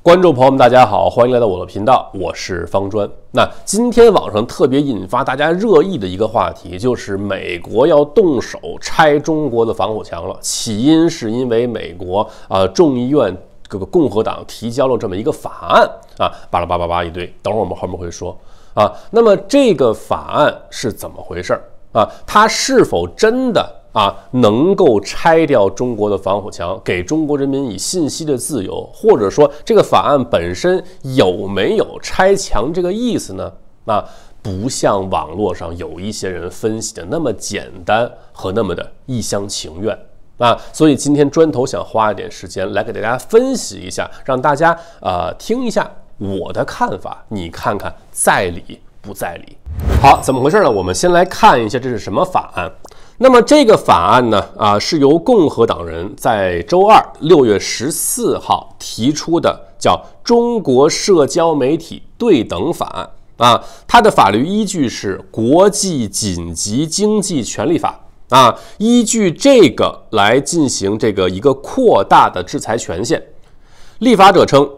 观众朋友们，大家好，欢迎来到我的频道，我是方砖。那今天网上特别引发大家热议的一个话题，就是美国要动手拆中国的防火墙了。起因是因为美国啊众议院各个共和党提交了这么一个法案啊，巴拉巴拉巴一堆。等会儿我们后面会说啊。那么这个法案是怎么回事儿啊？它是否真的？啊，能够拆掉中国的防火墙，给中国人民以信息的自由，或者说这个法案本身有没有拆墙这个意思呢？啊，不像网络上有一些人分析的那么简单和那么的一厢情愿啊。所以今天砖头想花一点时间来给大家分析一下，让大家啊听一下我的看法，你看看在理不在理。好，怎么回事呢？我们先来看一下这是什么法案。那么这个法案呢，啊，是由共和党人在周二六月十四号提出的，叫《中国社交媒体对等法案》啊，它的法律依据是《国际紧急经济权利法》啊，依据这个来进行这个一个扩大的制裁权限。立法者称。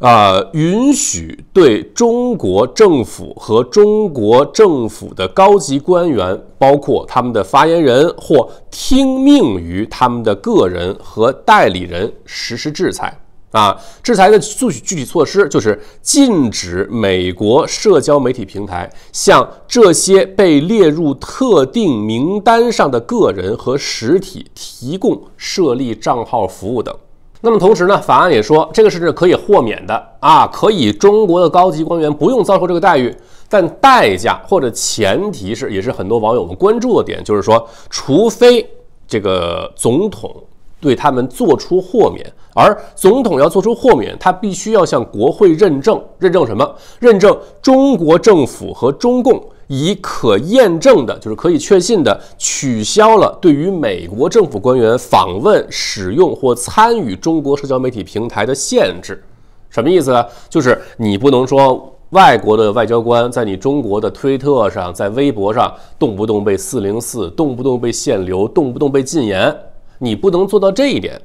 啊，允许对中国政府和中国政府的高级官员，包括他们的发言人或听命于他们的个人和代理人实施制裁。啊，制裁的具具体措施就是禁止美国社交媒体平台向这些被列入特定名单上的个人和实体提供设立账号服务等。那么同时呢，法案也说，这个是可以豁免的啊，可以中国的高级官员不用遭受这个待遇，但代价或者前提是，也是很多网友们关注的点，就是说，除非这个总统对他们做出豁免，而总统要做出豁免，他必须要向国会认证，认证什么？认证中国政府和中共。以可验证的，就是可以确信的，取消了对于美国政府官员访问、使用或参与中国社交媒体平台的限制。什么意思呢？就是你不能说外国的外交官在你中国的推特上、在微博上，动不动被四零四，动不动被限流，动不动被禁言，你不能做到这一点。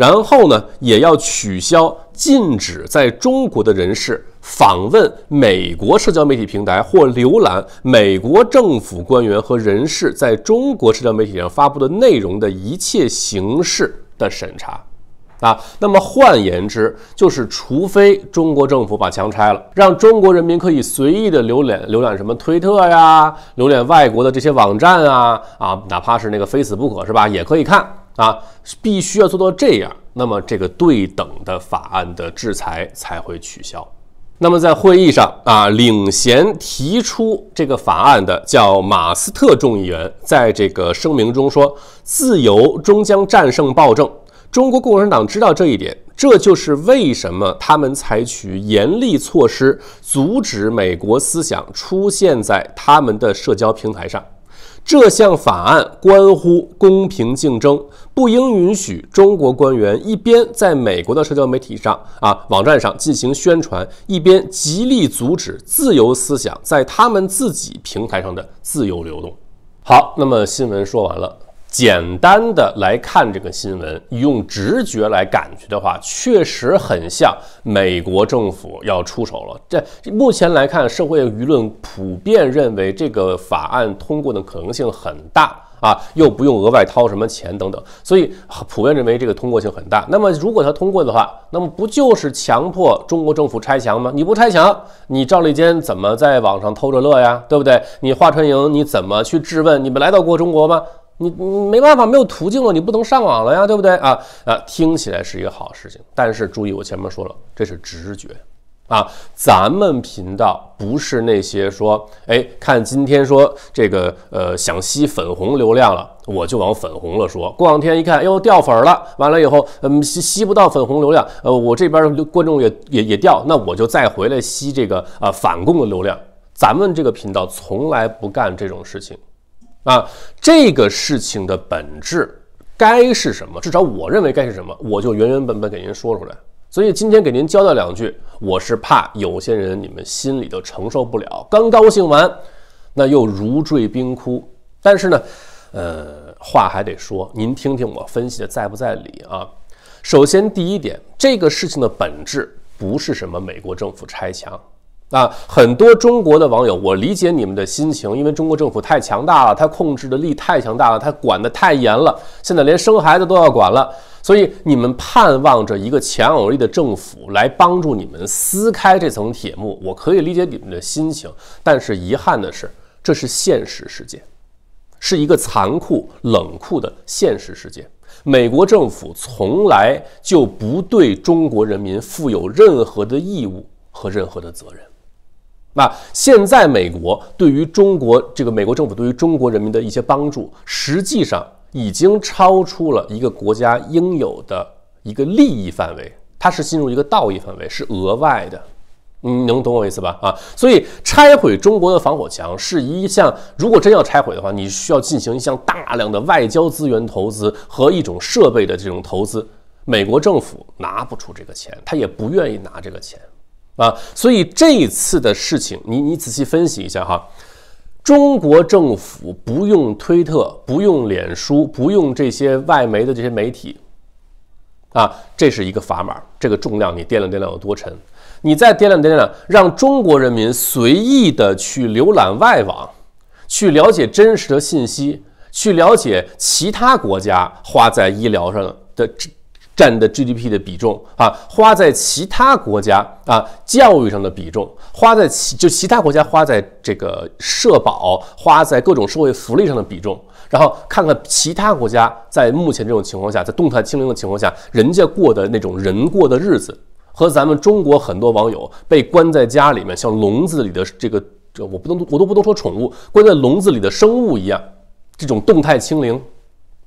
然后呢，也要取消禁止在中国的人士访问美国社交媒体平台或浏览美国政府官员和人士在中国社交媒体上发布的内容的一切形式的审查啊。那么换言之，就是除非中国政府把墙拆了，让中国人民可以随意的浏览浏览什么推特呀，浏览外国的这些网站啊啊，哪怕是那个非死不可是吧，也可以看。啊，必须要做到这样，那么这个对等的法案的制裁才会取消。那么在会议上啊，领衔提出这个法案的叫马斯特众议员，在这个声明中说：“自由终将战胜暴政。中国共产党知道这一点，这就是为什么他们采取严厉措施阻止美国思想出现在他们的社交平台上。”这项法案关乎公平竞争，不应允许中国官员一边在美国的社交媒体上啊网站上进行宣传，一边极力阻止自由思想在他们自己平台上的自由流动。好，那么新闻说完了。简单的来看这个新闻，用直觉来感觉的话，确实很像美国政府要出手了。这目前来看，社会舆论普遍认为这个法案通过的可能性很大啊，又不用额外掏什么钱等等，所以普遍认为这个通过性很大。那么如果它通过的话，那么不就是强迫中国政府拆墙吗？你不拆墙，你赵立坚怎么在网上偷着乐呀，对不对？你华春莹你怎么去质问你们来到过中国吗？你你没办法，没有途径了，你不能上网了呀，对不对啊？啊，听起来是一个好事情，但是注意，我前面说了，这是直觉，啊，咱们频道不是那些说，哎，看今天说这个，呃，想吸粉红流量了，我就往粉红了说。过两天一看，哟，掉粉儿了，完了以后，嗯，吸吸不到粉红流量，呃，我这边观众也也也掉，那我就再回来吸这个啊反共的流量。咱们这个频道从来不干这种事情。啊，这个事情的本质该是什么？至少我认为该是什么，我就原原本本给您说出来。所以今天给您交代两句，我是怕有些人你们心里都承受不了，刚高兴完，那又如坠冰窟。但是呢，呃，话还得说，您听听我分析的在不在理啊？首先第一点，这个事情的本质不是什么美国政府拆墙。啊，很多中国的网友，我理解你们的心情，因为中国政府太强大了，它控制的力太强大了，它管的太严了，现在连生孩子都要管了，所以你们盼望着一个强有力的政府来帮助你们撕开这层铁幕，我可以理解你们的心情，但是遗憾的是，这是现实世界，是一个残酷、冷酷的现实世界。美国政府从来就不对中国人民负有任何的义务和任何的责任。那现在美国对于中国，这个美国政府对于中国人民的一些帮助，实际上已经超出了一个国家应有的一个利益范围，它是进入一个道义范围，是额外的。你能懂我意思吧？啊，所以拆毁中国的防火墙是一项，如果真要拆毁的话，你需要进行一项大量的外交资源投资和一种设备的这种投资，美国政府拿不出这个钱，他也不愿意拿这个钱。啊，所以这次的事情，你你仔细分析一下哈，中国政府不用推特，不用脸书，不用这些外媒的这些媒体，啊，这是一个砝码，这个重量你掂量掂量有多沉，你再掂量掂量，让中国人民随意的去浏览外网，去了解真实的信息，去了解其他国家花在医疗上的。占的 GDP 的比重啊，花在其他国家啊教育上的比重，花在其就其他国家花在这个社保、花在各种社会福利上的比重，然后看看其他国家在目前这种情况下，在动态清零的情况下，人家过的那种人过的日子，和咱们中国很多网友被关在家里面像笼子里的这个这我不能我都不能说宠物，关在笼子里的生物一样，这种动态清零。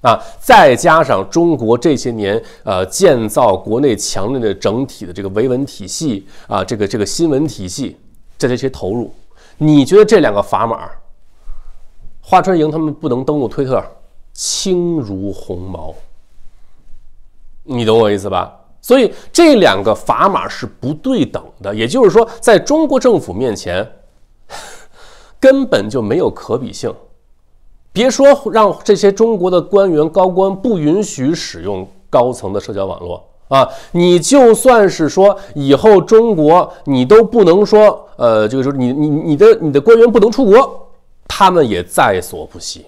啊，再加上中国这些年呃建造国内强烈的整体的这个维稳体系啊，这个这个新闻体系，这这些投入，你觉得这两个砝码，华春莹他们不能登录推特，轻如鸿毛，你懂我意思吧？所以这两个砝码是不对等的，也就是说，在中国政府面前，根本就没有可比性。别说让这些中国的官员高官不允许使用高层的社交网络啊！你就算是说以后中国你都不能说，呃，就是说你你你的你的官员不能出国，他们也在所不惜。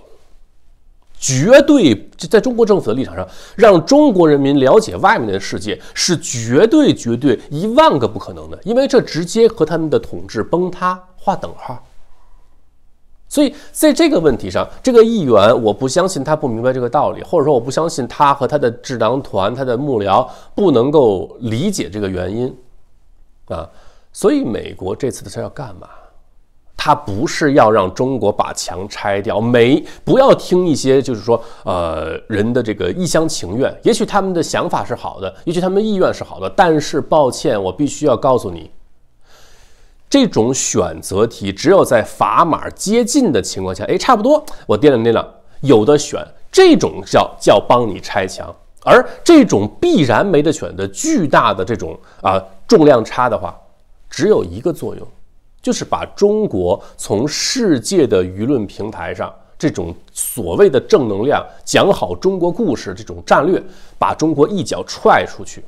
绝对在中国政府的立场上，让中国人民了解外面的世界是绝对绝对一万个不可能的，因为这直接和他们的统治崩塌画等号。所以在这个问题上，这个议员我不相信他不明白这个道理，或者说我不相信他和他的智囊团、他的幕僚不能够理解这个原因，啊，所以美国这次的事要干嘛？他不是要让中国把墙拆掉，美不要听一些就是说呃人的这个一厢情愿，也许他们的想法是好的，也许他们的意愿是好的，但是抱歉，我必须要告诉你。这种选择题，只有在砝码接近的情况下，哎，差不多，我掂量掂量，有的选，这种叫叫帮你拆墙，而这种必然没得选的巨大的这种啊重量差的话，只有一个作用，就是把中国从世界的舆论平台上这种所谓的正能量讲好中国故事这种战略，把中国一脚踹出去，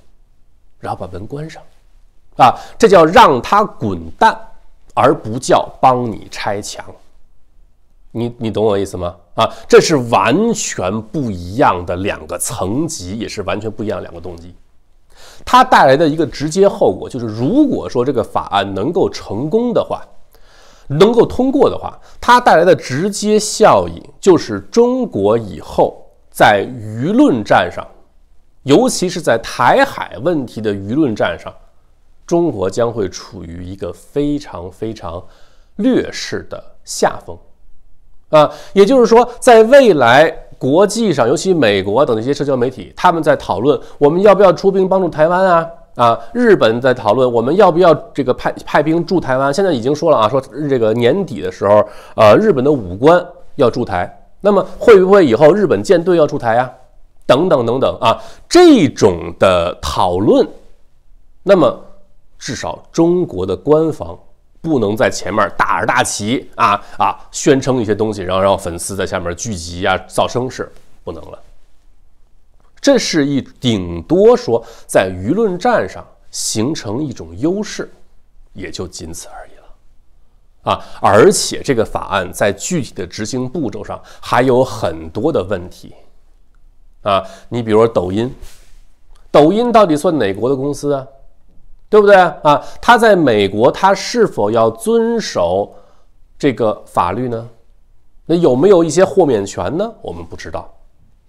然后把门关上。啊，这叫让他滚蛋，而不叫帮你拆墙。你你懂我意思吗？啊，这是完全不一样的两个层级，也是完全不一样两个动机。它带来的一个直接后果就是，如果说这个法案能够成功的话，能够通过的话，它带来的直接效应就是，中国以后在舆论战上，尤其是在台海问题的舆论战上。中国将会处于一个非常非常劣势的下风啊！也就是说，在未来国际上，尤其美国等一些社交媒体，他们在讨论我们要不要出兵帮助台湾啊啊！日本在讨论我们要不要这个派派兵驻台湾？现在已经说了啊，说这个年底的时候，呃，日本的武官要驻台，那么会不会以后日本舰队要驻台呀？等等等等啊，这种的讨论，那么。至少中国的官方不能在前面打着大旗啊啊，宣称一些东西，然后让粉丝在下面聚集啊，噪声是不能了。这是一顶多说在舆论战上形成一种优势，也就仅此而已了，啊！而且这个法案在具体的执行步骤上还有很多的问题，啊，你比如说抖音，抖音到底算哪国的公司啊？对不对啊？他在美国，他是否要遵守这个法律呢？那有没有一些豁免权呢？我们不知道，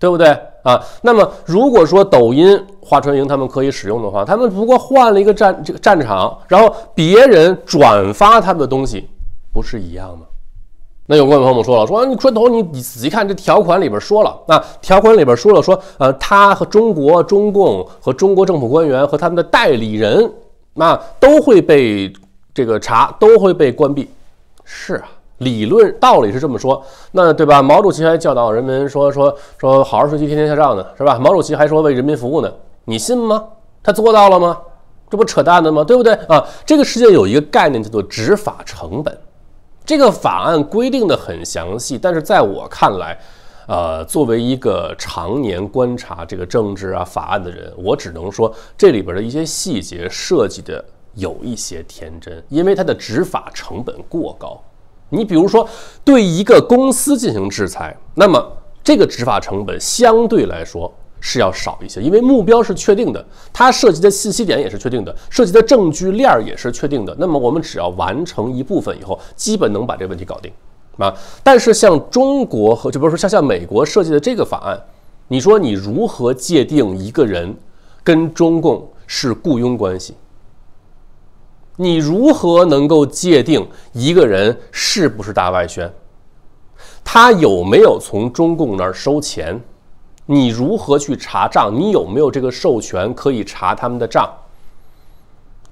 对不对啊？那么，如果说抖音、华春莹他们可以使用的话，他们不过换了一个战这个战场，然后别人转发他们的东西，不是一样吗？那有关众朋友说了，说你春头，你仔细看这条款里边说了，那条款里边说了，说呃，他和中国、中共和中国政府官员和他们的代理人。那都会被这个查，都会被关闭。是啊，理论道理是这么说，那对吧？毛主席还教导人民说说说好好学习，天天向上呢，是吧？毛主席还说为人民服务呢，你信吗？他做到了吗？这不扯淡的吗？对不对啊？这个世界有一个概念叫做执法成本，这个法案规定的很详细，但是在我看来。呃，作为一个常年观察这个政治啊法案的人，我只能说这里边的一些细节设计的有一些天真，因为它的执法成本过高。你比如说对一个公司进行制裁，那么这个执法成本相对来说是要少一些，因为目标是确定的，它涉及的信息点也是确定的，涉及的证据链儿也是确定的。那么我们只要完成一部分以后，基本能把这个问题搞定。啊！但是像中国和就比如说像像美国设计的这个法案，你说你如何界定一个人跟中共是雇佣关系？你如何能够界定一个人是不是大外宣？他有没有从中共那儿收钱？你如何去查账？你有没有这个授权可以查他们的账？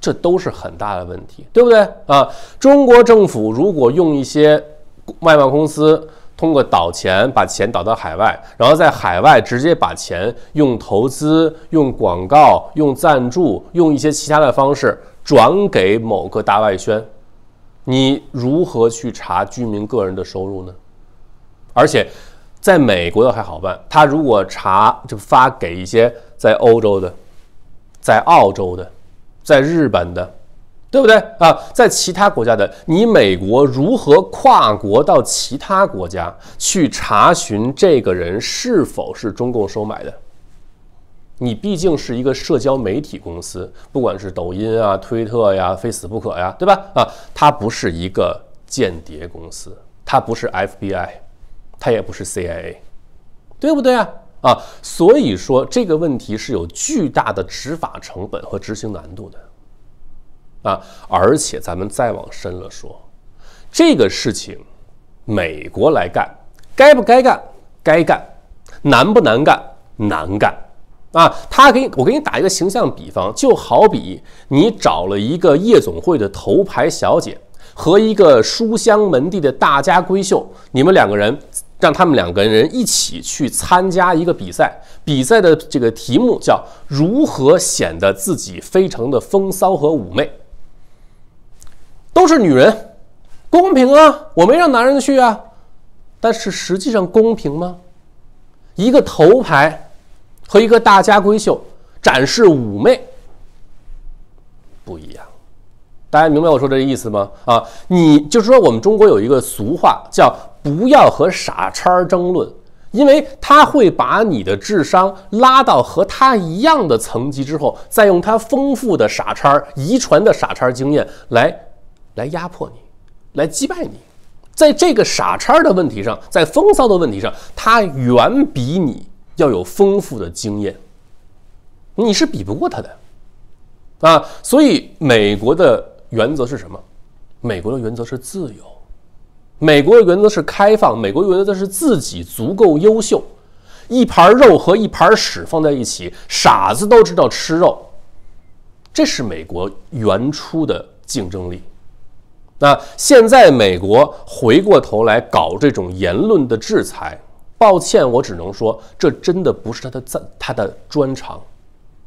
这都是很大的问题，对不对？啊！中国政府如果用一些外贸公司通过倒钱把钱倒到海外，然后在海外直接把钱用投资、用广告、用赞助、用一些其他的方式转给某个大外宣。你如何去查居民个人的收入呢？而且，在美国的还好办，他如果查就发给一些在欧洲的、在澳洲的、在日本的。对不对啊？在其他国家的你，美国如何跨国到其他国家去查询这个人是否是中共收买的？你毕竟是一个社交媒体公司，不管是抖音啊、推特呀、非死不可呀，对吧？啊，它不是一个间谍公司，它不是 FBI，它也不是 CIA，对不对啊？啊，所以说这个问题是有巨大的执法成本和执行难度的。啊！而且咱们再往深了说，这个事情，美国来干，该不该干？该干，难不难干？难干。啊！他给我给你打一个形象比方，就好比你找了一个夜总会的头牌小姐和一个书香门第的大家闺秀，你们两个人，让他们两个人一起去参加一个比赛，比赛的这个题目叫如何显得自己非常的风骚和妩媚。都是女人，公平啊！我没让男人去啊，但是实际上公平吗？一个头牌和一个大家闺秀展示妩媚不一样，大家明白我说这意思吗？啊，你就是说我们中国有一个俗话叫“不要和傻叉争论”，因为他会把你的智商拉到和他一样的层级之后，再用他丰富的傻叉遗传的傻叉经验来。来压迫你，来击败你，在这个傻叉的问题上，在风骚的问题上，他远比你要有丰富的经验，你是比不过他的啊。所以，美国的原则是什么？美国的原则是自由，美国的原则是开放，美国原则是自己足够优秀。一盘肉和一盘屎放在一起，傻子都知道吃肉，这是美国原初的竞争力。那现在美国回过头来搞这种言论的制裁，抱歉，我只能说这真的不是他的赞他的专长，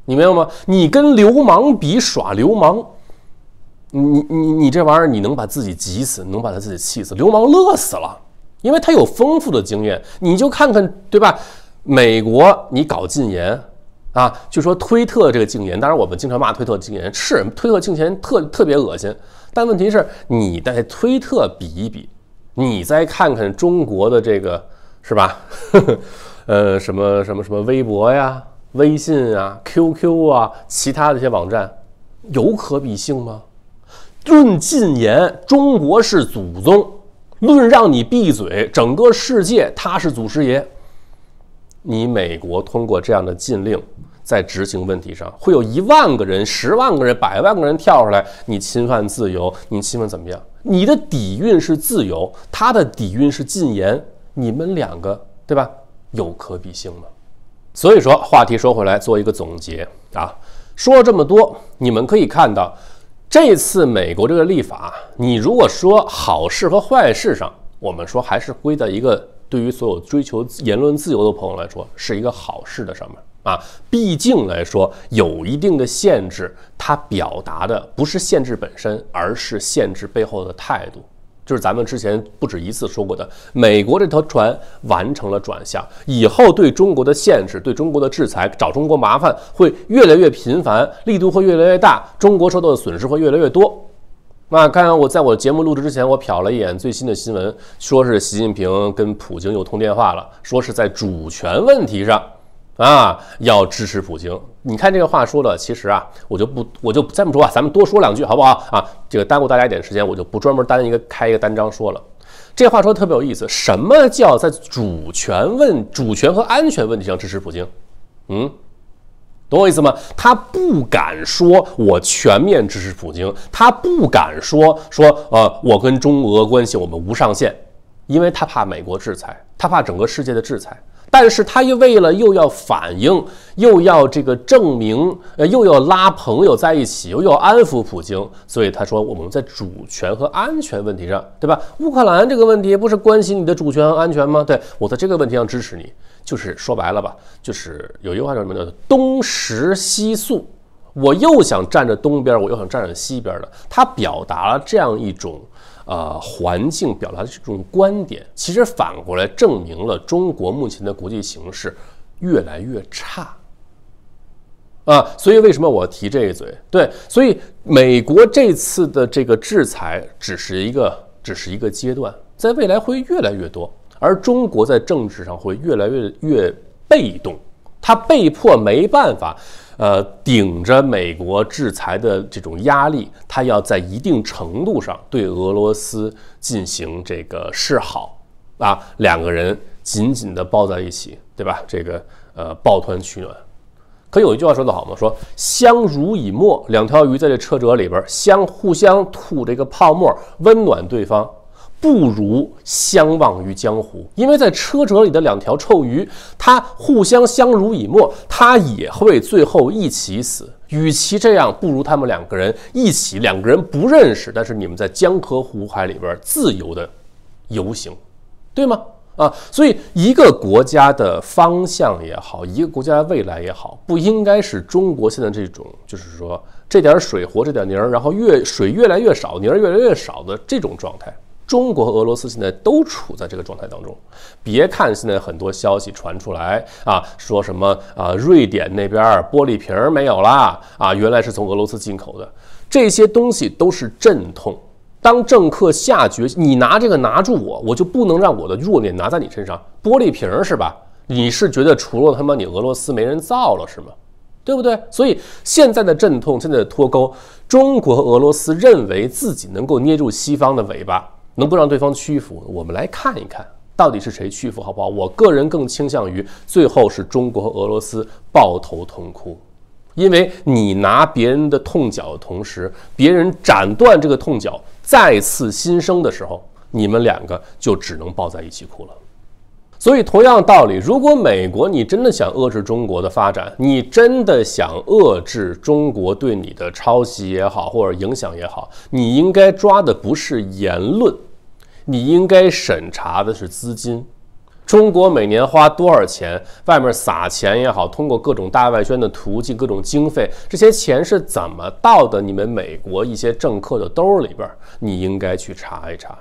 你明白吗？你跟流氓比耍流氓，你你你你这玩意儿，你能把自己急死，能把他自己气死，流氓乐死了，因为他有丰富的经验。你就看看，对吧？美国你搞禁言啊，就说推特这个禁言，当然我们经常骂推特禁言，是推特禁言特特别恶心。但问题是，你在推特比一比，你再看看中国的这个是吧？呃，什么什么什么微博呀、微信啊、QQ 啊，其他的一些网站有可比性吗？论禁言，中国是祖宗；论让你闭嘴，整个世界他是祖师爷。你美国通过这样的禁令。在执行问题上，会有一万个人、十万个人、百万个人跳出来，你侵犯自由，你侵犯怎么样？你的底蕴是自由，他的底蕴是禁言，你们两个对吧？有可比性吗？所以说，话题说回来，做一个总结啊。说了这么多，你们可以看到，这次美国这个立法，你如果说好事和坏事上，我们说还是归在一个。对于所有追求言论自由的朋友来说，是一个好事的上面。啊？毕竟来说，有一定的限制，它表达的不是限制本身，而是限制背后的态度。就是咱们之前不止一次说过的，美国这条船完成了转向以后，对中国的限制、对中国的制裁、找中国麻烦会越来越频繁，力度会越来越大，中国受到的损失会越来越多。那看我在我节目录制之前，我瞟了一眼最新的新闻，说是习近平跟普京又通电话了，说是在主权问题上啊要支持普京。你看这个话说的，其实啊，我就不我就这么说吧，咱们多说两句好不好啊？这个耽误大家一点时间，我就不专门单一个开一个单章说了。这话说的特别有意思，什么叫在主权问主权和安全问题上支持普京？嗯。懂我意思吗？他不敢说，我全面支持普京，他不敢说说呃，我跟中俄关系我们无上限，因为他怕美国制裁，他怕整个世界的制裁。但是他又为了又要反映，又要这个证明，呃，又要拉朋友在一起，又要安抚普京，所以他说我们在主权和安全问题上，对吧？乌克兰这个问题不是关心你的主权和安全吗？对我在这个问题上支持你。就是说白了吧，就是有一句话叫什么？叫东食西宿。我又想站着东边，我又想站着西边的。他表达了这样一种呃环境，表达的这种观点。其实反过来证明了中国目前的国际形势越来越差啊。所以为什么我提这一嘴？对，所以美国这次的这个制裁只是一个，只是一个阶段，在未来会越来越多。而中国在政治上会越来越越被动，他被迫没办法，呃，顶着美国制裁的这种压力，他要在一定程度上对俄罗斯进行这个示好，啊，两个人紧紧的抱在一起，对吧？这个呃，抱团取暖。可有一句话说得好吗？说相濡以沫，两条鱼在这车辙里边相互相吐这个泡沫，温暖对方。不如相忘于江湖，因为在车辙里的两条臭鱼，它互相相濡以沫，它也会最后一起死。与其这样，不如他们两个人一起，两个人不认识，但是你们在江河湖海里边自由的游行，对吗？啊，所以一个国家的方向也好，一个国家的未来也好，不应该是中国现在这种，就是说这点水活这点泥儿，然后越水越来越少，泥儿越来越少的这种状态。中国和俄罗斯现在都处在这个状态当中。别看现在很多消息传出来啊，说什么啊，瑞典那边玻璃瓶没有了啊，原来是从俄罗斯进口的。这些东西都是阵痛。当政客下决心，你拿这个拿住我，我就不能让我的弱点拿在你身上。玻璃瓶是吧？你是觉得除了他妈你俄罗斯没人造了是吗？对不对？所以现在的阵痛，现在的脱钩，中国和俄罗斯认为自己能够捏住西方的尾巴。能够让对方屈服，我们来看一看，到底是谁屈服，好不好？我个人更倾向于最后是中国和俄罗斯抱头痛哭，因为你拿别人的痛脚的同时，别人斩断这个痛脚，再次新生的时候，你们两个就只能抱在一起哭了。所以，同样道理，如果美国你真的想遏制中国的发展，你真的想遏制中国对你的抄袭也好，或者影响也好，你应该抓的不是言论。你应该审查的是资金，中国每年花多少钱？外面撒钱也好，通过各种大外宣的途径、各种经费，这些钱是怎么到的？你们美国一些政客的兜里边？你应该去查一查，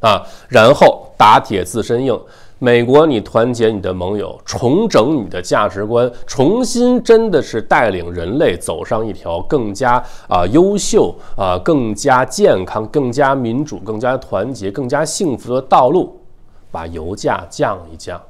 啊，然后打铁自身硬。美国，你团结你的盟友，重整你的价值观，重新真的是带领人类走上一条更加啊优秀啊、更加健康、更加民主、更加团结、更加幸福的道路，把油价降一降，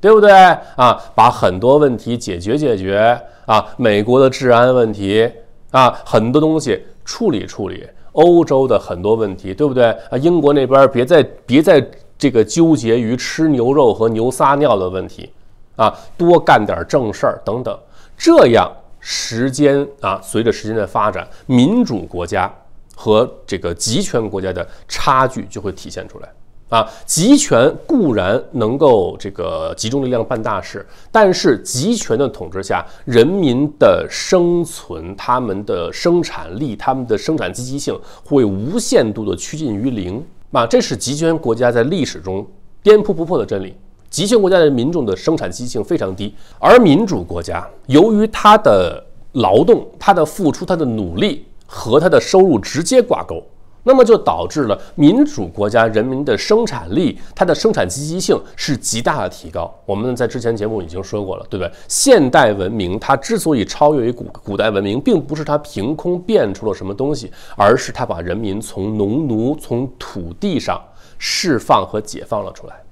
对不对啊？把很多问题解决解决啊，美国的治安问题啊，很多东西处理处理，欧洲的很多问题，对不对啊？英国那边别再别再。这个纠结于吃牛肉和牛撒尿的问题，啊，多干点正事儿等等，这样时间啊，随着时间的发展，民主国家和这个集权国家的差距就会体现出来。啊，集权固然能够这个集中力量办大事，但是集权的统治下，人民的生存、他们的生产力、他们的生产积极性会无限度的趋近于零。啊，这是极权国家在历史中颠扑不破的真理。极权国家的民众的生产积极性非常低，而民主国家由于他的劳动、他的付出、他的努力和他的收入直接挂钩。那么就导致了民主国家人民的生产力，它的生产积极性是极大的提高。我们在之前节目已经说过了，对不对？现代文明它之所以超越于古古代文明，并不是它凭空变出了什么东西，而是它把人民从农奴从土地上释放和解放了出来。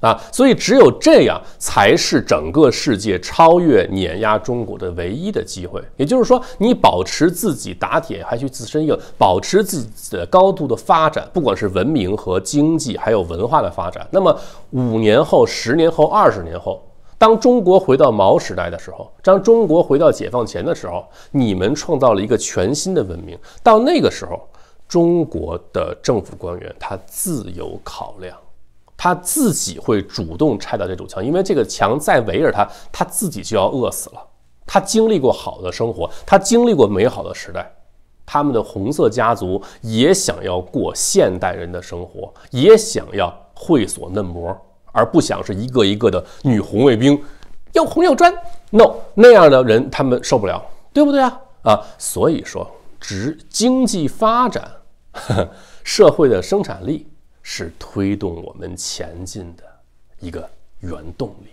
啊，所以只有这样才是整个世界超越、碾压中国的唯一的机会。也就是说，你保持自己打铁还需自身硬，保持自己的高度的发展，不管是文明和经济，还有文化的发展。那么五年后、十年后、二十年后，当中国回到毛时代的时候，当中国回到解放前的时候，你们创造了一个全新的文明。到那个时候，中国的政府官员他自有考量。他自己会主动拆掉这堵墙，因为这个墙再围着他，他自己就要饿死了。他经历过好的生活，他经历过美好的时代，他们的红色家族也想要过现代人的生活，也想要会所嫩模，而不想是一个一个的女红卫兵，又红又专。no，那样的人他们受不了，对不对啊？啊，所以说，只经济发展，呵 呵社会的生产力。是推动我们前进的一个原动力，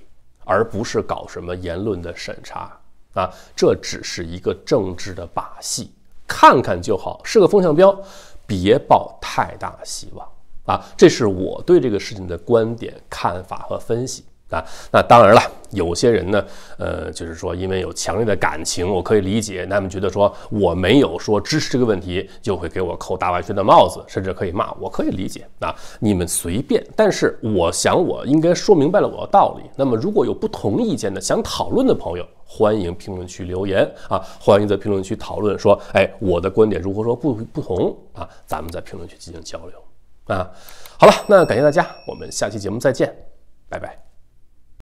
而不是搞什么言论的审查啊！这只是一个政治的把戏，看看就好，是个风向标，别抱太大希望啊！这是我对这个事情的观点、看法和分析。啊，那当然了，有些人呢，呃，就是说，因为有强烈的感情，我可以理解，他们觉得说我没有说支持这个问题，就会给我扣大外帽的帽子，甚至可以骂，我可以理解啊，你们随便，但是我想我应该说明白了我的道理。那么，如果有不同意见的，想讨论的朋友，欢迎评论区留言啊，欢迎在评论区讨论，说，哎，我的观点如何说不不同啊，咱们在评论区进行交流啊。好了，那感谢大家，我们下期节目再见，拜拜。